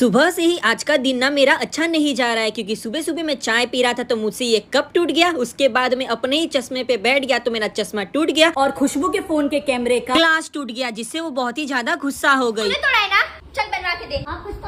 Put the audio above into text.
सुबह से ही आज का दिन ना मेरा अच्छा नहीं जा रहा है क्योंकि सुबह सुबह मैं चाय पी रहा था तो मुझसे ये कप टूट गया उसके बाद मैं अपने ही चश्मे पे बैठ गया तो मेरा चश्मा टूट गया और खुशबू के फोन के कैमरे का ग्लास टूट गया जिससे वो बहुत ही ज्यादा गुस्सा हो गई तो ना चल बनवा के दे हाँ,